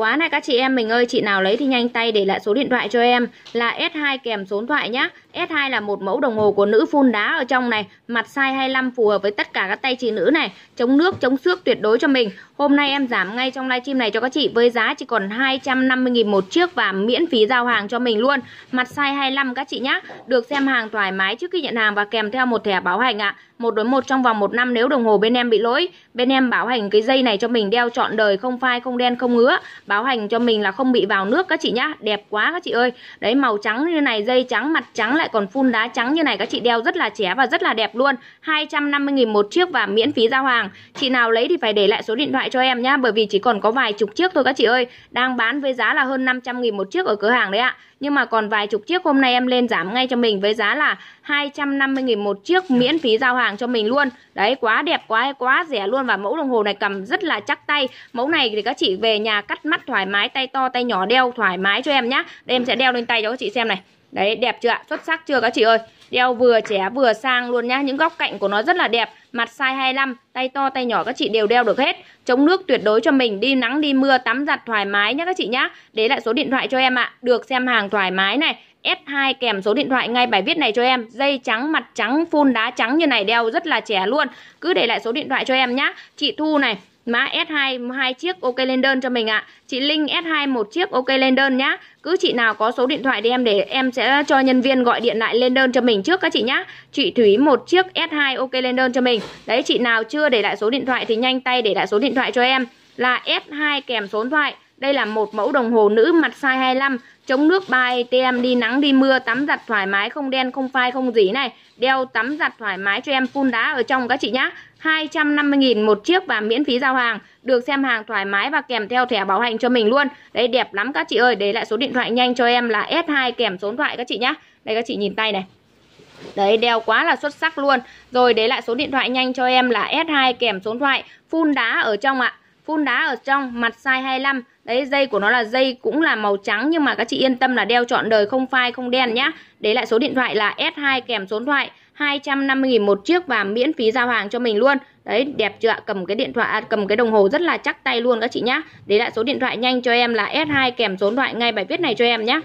quá này các chị em mình ơi Chị nào lấy thì nhanh tay để lại số điện thoại cho em Là S2 kèm số điện thoại nhé S2 là một mẫu đồng hồ của nữ phun đá ở trong này Mặt size 25 phù hợp với tất cả các tay chị nữ này Chống nước, chống xước tuyệt đối cho mình Hôm nay em giảm ngay trong livestream này cho các chị Với giá chỉ còn 250.000 một chiếc Và miễn phí giao hàng cho mình luôn Mặt size 25 các chị nhé Được xem hàng thoải mái trước khi nhận hàng Và kèm theo một thẻ bảo hành ạ à. một đối một trong vòng một năm nếu đồng hồ bên em bị lỗi Bên em bảo hành cái dây này cho mình đeo trọn đời Không phai, không đen, không ngứa báo hành cho mình là không bị vào nước các chị nhá đẹp quá các chị ơi đấy màu trắng như này dây trắng mặt trắng lại còn phun đá trắng như này các chị đeo rất là trẻ và rất là đẹp luôn 250.000 một chiếc và miễn phí giao hàng chị nào lấy thì phải để lại số điện thoại cho em nhá bởi vì chỉ còn có vài chục chiếc thôi các chị ơi đang bán với giá là hơn 500.000 một chiếc ở cửa hàng đấy ạ nhưng mà còn vài chục chiếc hôm nay em lên giảm ngay cho mình với giá là 250 000 một chiếc miễn phí giao hàng cho mình luôn. Đấy quá đẹp quá quá rẻ luôn và mẫu đồng hồ này cầm rất là chắc tay. Mẫu này thì các chị về nhà cắt mắt thoải mái tay to tay nhỏ đeo thoải mái cho em nhá. Đây em sẽ đeo lên tay cho các chị xem này. Đấy đẹp chưa ạ? Xuất sắc chưa các chị ơi? Đeo vừa trẻ vừa sang luôn nhá Những góc cạnh của nó rất là đẹp Mặt size 25, tay to tay nhỏ các chị đều đeo được hết Chống nước tuyệt đối cho mình Đi nắng đi mưa tắm giặt thoải mái nhá các chị nhá để lại số điện thoại cho em ạ Được xem hàng thoải mái này S2 kèm số điện thoại ngay bài viết này cho em Dây trắng, mặt trắng, phun đá trắng như này đeo rất là trẻ luôn Cứ để lại số điện thoại cho em nhá Chị Thu này mã S2 hai chiếc ok lên đơn cho mình ạ. Chị Linh S2 một chiếc ok lên đơn nhá. Cứ chị nào có số điện thoại thì em để em sẽ cho nhân viên gọi điện lại lên đơn cho mình trước các chị nhá. Chị Thúy một chiếc S2 ok lên đơn cho mình. Đấy chị nào chưa để lại số điện thoại thì nhanh tay để lại số điện thoại cho em là S2 kèm số điện thoại đây là một mẫu đồng hồ nữ mặt size 25, chống nước 3 ATM đi nắng đi mưa, tắm giặt thoải mái, không đen không phai không gì này. Đeo tắm giặt thoải mái cho em phun đá ở trong các chị nhá. 250.000 một chiếc và miễn phí giao hàng Được xem hàng thoải mái và kèm theo thẻ bảo hành cho mình luôn Đấy đẹp lắm các chị ơi để lại số điện thoại nhanh cho em là S2 kèm số điện thoại các chị nhá Đây các chị nhìn tay này Đấy đeo quá là xuất sắc luôn Rồi để lại số điện thoại nhanh cho em là S2 kèm số điện thoại Phun đá ở trong ạ phun đá ở trong, mặt size 25. Đấy, dây của nó là dây cũng là màu trắng nhưng mà các chị yên tâm là đeo trọn đời không phai, không đen nhá. để lại số điện thoại là S2 kèm số điện thoại 250.000 một chiếc và miễn phí giao hàng cho mình luôn. Đấy, đẹp chưa Cầm cái điện thoại à, cầm cái đồng hồ rất là chắc tay luôn các chị nhá. để lại số điện thoại nhanh cho em là S2 kèm số điện thoại ngay bài viết này cho em nhé